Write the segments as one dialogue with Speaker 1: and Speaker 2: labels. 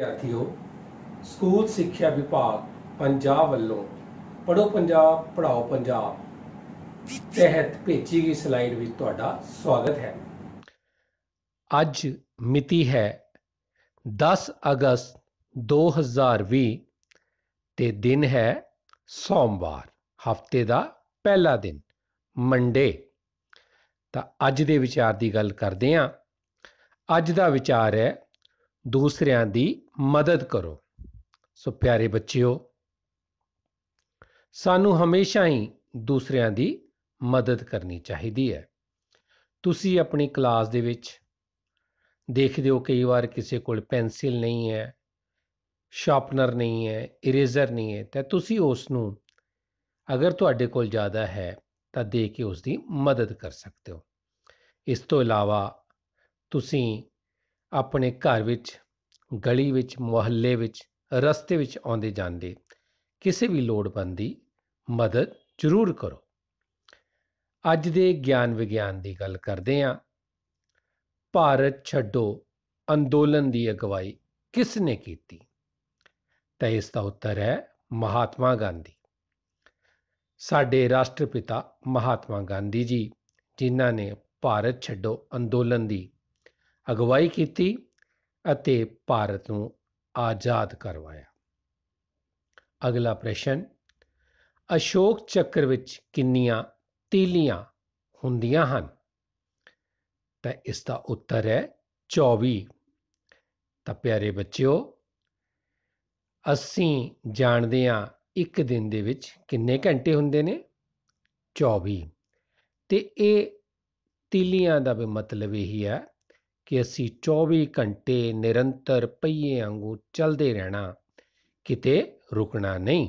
Speaker 1: ਵਿਦਿਆਰਥੀਓ school ਸਿੱਖਿਆ ਵਿਭਾਗ ਪੰਜਾਬ ਵੱਲੋਂ ਪੜੋ ਪੰਜਾਬ ਪੜਾਓ ਪੰਜਾਬ ਤਹਿਤ ਭੇਜੀ ਗਈ ਸਲਾਈਡ ਵਿੱਚ ਤੁਹਾਡਾ ਸਵਾਗਤ ਹੈ ਅੱਜ ਮਿਤੀ ਹੈ 10 ਅਗਸਤ 2020 ਤੇ ਦਿਨ ਹੈ ਸੋਮਵਾਰ ਹਫਤੇ ਦਾ ਪਹਿਲਾ ਦਿਨ ਮੰਡੇ ਤਾਂ ਅੱਜ ਦੇ ਵਿਚਾਰ ਦੀ ਗੱਲ ਕਰਦੇ ਹਾਂ ਅੱਜ ਦਾ ਵਿਚਾਰ ਹੈ ਦੂਸਰਿਆਂ ਦੀ ਮਦਦ ਕਰੋ ਸੋ ਪਿਆਰੇ ਬੱਚਿਓ ਸਾਨੂੰ ਹਮੇਸ਼ਾ ਹੀ ਦੂਸਰਿਆਂ ਦੀ ਮਦਦ ਕਰਨੀ ਚਾਹੀਦੀ ਹੈ ਤੁਸੀਂ ਆਪਣੀ ਕਲਾਸ ਦੇ ਵਿੱਚ ਦੇਖਦੇ ਹੋ ਕਈ ਵਾਰ ਕਿਸੇ ਕੋਲ ਪੈਨਸਿਲ ਨਹੀਂ ਹੈ ਸ਼ਾਰਪਨਰ ਨਹੀਂ ਹੈ ਇਰੇਜ਼ਰ ਨਹੀਂ ਹੈ ਤਾਂ ਤੁਸੀਂ ਉਸ ਨੂੰ ਅਗਰ ਤੁਹਾਡੇ ਕੋਲ ਜ਼ਿਆਦਾ ਹੈ ਤਾਂ ਦੇ ਕੇ ਉਸ ਦੀ ਮਦਦ ਕਰ ਸਕਦੇ ਹੋ ਇਸ ਤੋਂ ਇਲਾਵਾ ਤੁਸੀਂ ਆਪਣੇ ਘਰ ਵਿੱਚ ਗਲੀ ਵਿੱਚ ਮੁਹੱਲੇ ਵਿੱਚ ਰਸਤੇ ਵਿੱਚ ਆਉਂਦੇ ਜਾਂਦੇ ਕਿਸੇ ਵੀ ਲੋੜਵੰਦ ਦੀ ਮਦਦ ਜ਼ਰੂਰ ਕਰੋ ਅੱਜ ਦੇ ਗਿਆਨ ਵਿਗਿਆਨ ਦੀ ਗੱਲ ਕਰਦੇ ਹਾਂ ਭਾਰਤ ਛੱਡੋ ਅੰਦੋਲਨ ਦੀ ਅਗਵਾਈ ਕਿਸ ਨੇ ਕੀਤੀ ਤਾਂ ਇਸ ਦਾ ਉੱਤਰ ਹੈ ਮਹਾਤਮਾ ਗਾਂਧੀ ਸਾਡੇ ਰਾਸ਼ਟਰ ਪਿਤਾ ਮਹਾਤਮਾ ਗਾਂਧੀ ਜੀ ਜਿਨ੍ਹਾਂ ਨੇ ਭਾਰਤ ਛੱਡੋ ਅੰਦੋਲਨ ਦੀ ਅਗਵਾਈ ਕੀਤੀ ਅਤੇ ਭਾਰਤ ਨੂੰ ਆਜ਼ਾਦ ਕਰਵਾਇਆ ਅਗਲਾ ਪ੍ਰਸ਼ਨ ਅਸ਼ੋਕ ਚੱਕਰ ਵਿੱਚ ਕਿੰਨੀਆਂ ਤੀਲੀਆਂ ਹੁੰਦੀਆਂ ਹਨ ਤਾਂ ਇਸ ਦਾ ਉੱਤਰ ਹੈ 24 ਤਾਂ ਪਿਆਰੇ ਬੱਚਿਓ ਅਸੀਂ ਜਾਣਦੇ ਹਾਂ ਇੱਕ ਦਿਨ ਦੇ ਵਿੱਚ ਕਿੰਨੇ ਘੰਟੇ ਹੁੰਦੇ ਨੇ 24 ਤੇ ਇਹ ਤੀਲੀਆਂ ਦਾ ਵੀ ਮਤਲਬ ਇਹੀ ਹੈ ਕਿ ਅਸੀਂ 24 ਘੰਟੇ ਨਿਰੰਤਰ ਪਈਏ ਵਾਂਗੂ ਚੱਲਦੇ ਰਹਿਣਾ ਕਿਤੇ ਰੁਕਣਾ ਨਹੀਂ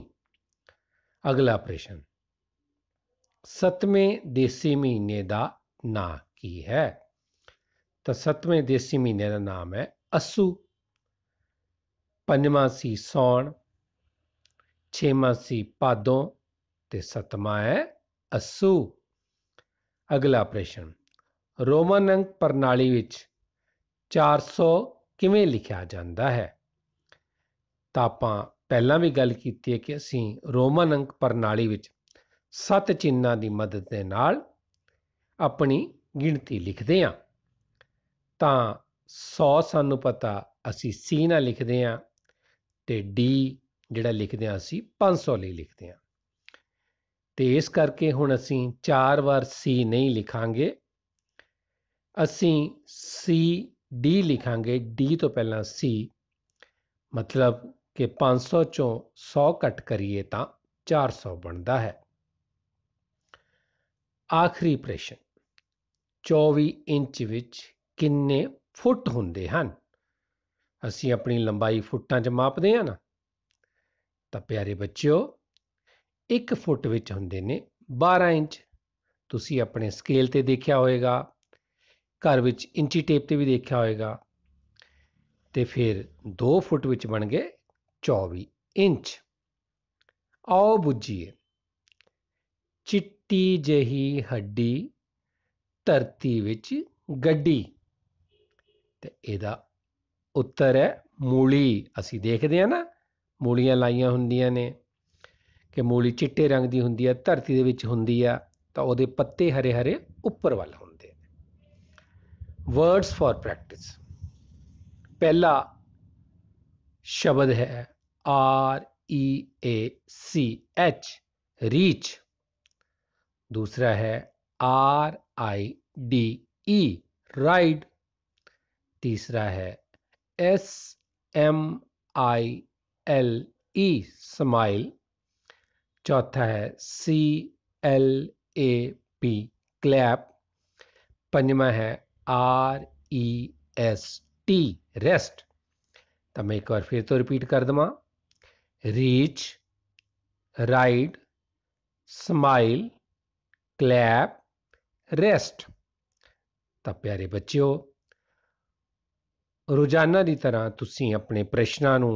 Speaker 1: ਅਗਲਾ ਪ੍ਰਸ਼ਨ ਸਤਵੇਂ ਦੇਸੀ ਮਹੀਨੇ ਦਾ ਨਾਂ ਕੀ ਹੈ ਤਾਂ ਸਤਵੇਂ ਦੇਸੀ ਮਹੀਨੇ ਦਾ ਨਾਮ ਹੈ ਅਸੂ ਪੰਜਵਾਂ ਸੀ ਸੌਣ ਛੇਵਾਂ ਸੀ ਪਾਦੋਂ ਤੇ ਸਤਵਾਂ ਹੈ ਅਸੂ ਅਗਲਾ ਪ੍ਰਸ਼ਨ ਰੋਮਨ ਅੰਕ ਪ੍ਰਣਾਲੀ ਵਿੱਚ 400 ਕਿਵੇਂ ਲਿਖਿਆ ਜਾਂਦਾ ਹੈ ਤਾਂ ਆਪਾਂ ਪਹਿਲਾਂ ਵੀ ਗੱਲ ਕੀਤੀ ਹੈ ਕਿ ਅਸੀਂ ਰੋਮਨ ਅੰਕ ਪ੍ਰਣਾਲੀ ਵਿੱਚ ਸੱਤ ਚਿੰਨਾਂ ਦੀ ਮਦਦ ਦੇ ਨਾਲ ਆਪਣੀ ਗਿਣਤੀ ਲਿਖਦੇ ਹਾਂ ਤਾਂ 100 ਸਾਨੂੰ ਪਤਾ ਅਸੀਂ ਸੀ ਨਾਲ ਲਿਖਦੇ ਹਾਂ ਤੇ ਡੀ ਜਿਹੜਾ ਲਿਖਦੇ ਹਾਂ ਅਸੀਂ 500 ਲਈ ਲਿਖਦੇ ਹਾਂ ਤੇ ਇਸ ਕਰਕੇ ਹੁਣ ਅਸੀਂ 4 ਵਾਰ ਸੀ ਨਹੀਂ ਲਿਖਾਂਗੇ ਅਸੀਂ ਸੀ d ਲਿਖਾਂਗੇ d ਤੋਂ ਪਹਿਲਾਂ c ਮਤਲਬ ਕਿ 500 ਚੋਂ 100 ਕੱਟ ਕਰੀਏ ਤਾਂ 400 ਬਣਦਾ ਹੈ ਆਖਰੀ ਪ੍ਰਸ਼ਨ 24 ਇੰਚ ਵਿੱਚ ਕਿੰਨੇ ਫੁੱਟ ਹੁੰਦੇ ਹਨ ਅਸੀਂ ਆਪਣੀ ਲੰਬਾਈ ਫੁੱਟਾਂ 'ਚ ਮਾਪਦੇ ਹਾਂ ਨਾ ਤਾਂ ਪਿਆਰੇ ਬੱਚਿਓ 1 ਫੁੱਟ ਵਿੱਚ ਹੁੰਦੇ ਨੇ 12 ਇੰਚ ਤੁਸੀਂ ਆਪਣੇ ਸਕੇਲ ਤੇ ਦੇਖਿਆ ਹੋਵੇਗਾ ਘਰ ਵਿੱਚ ਇੰਚੀ ਟੇਪ ਤੇ ਵੀ ਦੇਖਿਆ ਹੋਵੇਗਾ ਤੇ ਫਿਰ 2 ਫੁੱਟ ਵਿੱਚ ਬਣ ਗਏ 24 ਇੰਚ ਆਓ ਬੁੱਝੀਏ ਚਿੱਟੀ ਜਹੀ ਹੱਡੀ ਧਰਤੀ ਵਿੱਚ ਗੱਡੀ ਤੇ ਇਹਦਾ ਉੱਤਰ ਹੈ ਮੂਲੀ ਅਸੀਂ ਦੇਖਦੇ ਆ ਨਾ ਮੂਲੀਆਂ ਲਾਈਆਂ ਹੁੰਦੀਆਂ ਨੇ ਕਿ ਮੂਲੀ ਚਿੱਟੇ ਰੰਗ ਦੀ ਹੁੰਦੀ ਹੈ ਧਰਤੀ ਦੇ ਵਿੱਚ ਹੁੰਦੀ ਆ ਤਾਂ ਉਹਦੇ ਪੱਤੇ ਹਰੇ ਹਰੇ ਉੱਪਰ ਵੱਲ वर्ड्स फॉर प्रैक्टिस पहला शब्द है R E A C H reach दूसरा है R I D E ride तीसरा है S M I L E smile चौथा है C L A P clap पंजवा है R E S T rest ਤਾਂ ਮੈਂ ਇੱਕ ਵਾਰ ਫਿਰ ਤੋਂ ਰਿਪੀਟ ਕਰ ਦਵਾਂ reach ride smile clap rest ਤਾਂ ਪਿਆਰੇ ਬੱਚਿਓ ਰੋਜ਼ਾਨਾ ਦੀ ਤਰ੍ਹਾਂ ਤੁਸੀਂ ਆਪਣੇ ਪ੍ਰਸ਼ਨਾਂ ਨੂੰ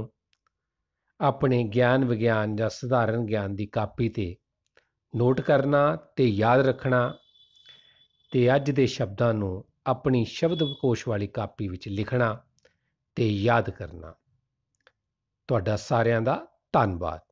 Speaker 1: ਆਪਣੇ ਗਿਆਨ ਵਿਗਿਆਨ ਜਾਂ ਸਧਾਰਨ ਗਿਆਨ ਦੀ ਕਾਪੀ ਤੇ ਨੋਟ ਕਰਨਾ ਤੇ ਯਾਦ ਰੱਖਣਾ ਤੇ ਅੱਜ ਦੇ ਸ਼ਬਦਾਂ ਨੂੰ ਆਪਣੀ ਸ਼ਬਦ ਕੋਸ਼ ਵਾਲੀ ਕਾਪੀ ਵਿੱਚ ਲਿਖਣਾ ਤੇ ਯਾਦ ਕਰਨਾ ਤੁਹਾਡਾ ਸਾਰਿਆਂ ਦਾ ਧੰਨਵਾਦ